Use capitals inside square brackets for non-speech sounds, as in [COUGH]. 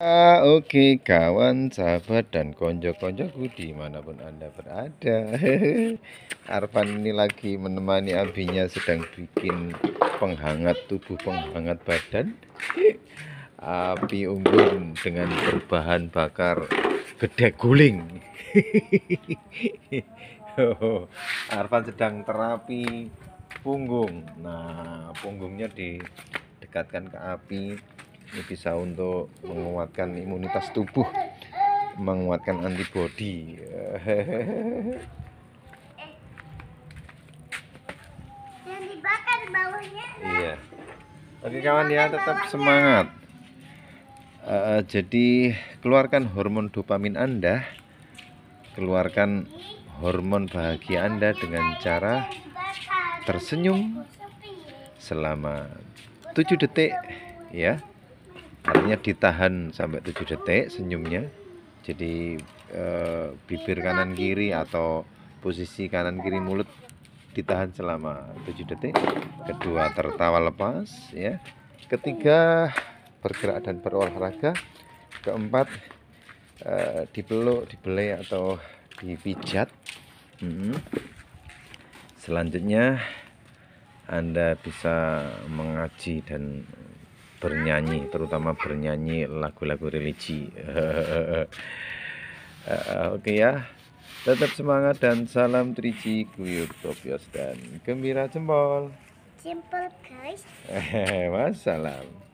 Oke okay, kawan, sahabat dan konjo konjokku dimanapun anda berada [LAUGHS] Arvan ini lagi menemani abinya sedang bikin penghangat tubuh, penghangat badan [LAUGHS] Api unggun dengan berbahan bakar gede guling [LAUGHS] Arvan sedang terapi punggung Nah punggungnya didekatkan ke api ini bisa untuk menguatkan imunitas tubuh menguatkan antibodi eh, iya oke kawan ya tetap semangat uh, jadi keluarkan hormon dopamin anda keluarkan hormon bahagia anda dengan cara tersenyum selama 7 detik ya artinya ditahan sampai 7 detik senyumnya jadi e, bibir kanan kiri atau posisi kanan kiri mulut ditahan selama 7 detik kedua tertawa lepas ya ketiga bergerak dan berolahraga keempat e, dipeluk dibelai atau dipijat hmm. selanjutnya anda bisa mengaji dan bernyanyi terutama bernyanyi lagu-lagu religi uh, [LAUGHS] oke okay ya tetap semangat dan salam trici Guyur topios dan gembira jempol jempol guys [LAUGHS] wassalam